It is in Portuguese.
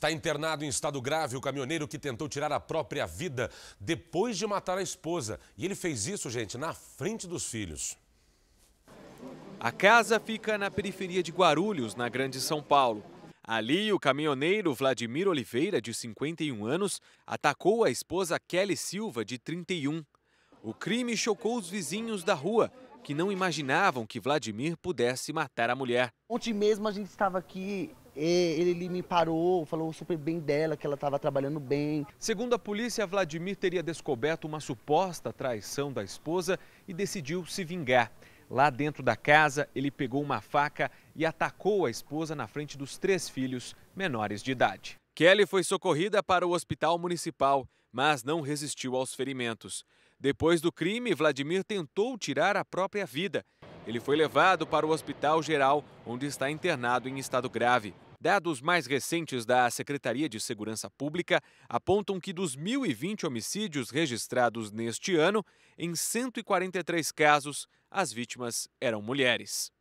Está internado em estado grave o caminhoneiro que tentou tirar a própria vida depois de matar a esposa. E ele fez isso, gente, na frente dos filhos. A casa fica na periferia de Guarulhos, na Grande São Paulo. Ali, o caminhoneiro Vladimir Oliveira, de 51 anos, atacou a esposa Kelly Silva, de 31. O crime chocou os vizinhos da rua, que não imaginavam que Vladimir pudesse matar a mulher. Ontem mesmo a gente estava aqui ele, ele me parou, falou super bem dela, que ela estava trabalhando bem. Segundo a polícia, Vladimir teria descoberto uma suposta traição da esposa e decidiu se vingar. Lá dentro da casa, ele pegou uma faca e atacou a esposa na frente dos três filhos menores de idade. Kelly foi socorrida para o hospital municipal, mas não resistiu aos ferimentos. Depois do crime, Vladimir tentou tirar a própria vida. Ele foi levado para o hospital geral, onde está internado em estado grave. Dados mais recentes da Secretaria de Segurança Pública apontam que dos 1.020 homicídios registrados neste ano, em 143 casos, as vítimas eram mulheres.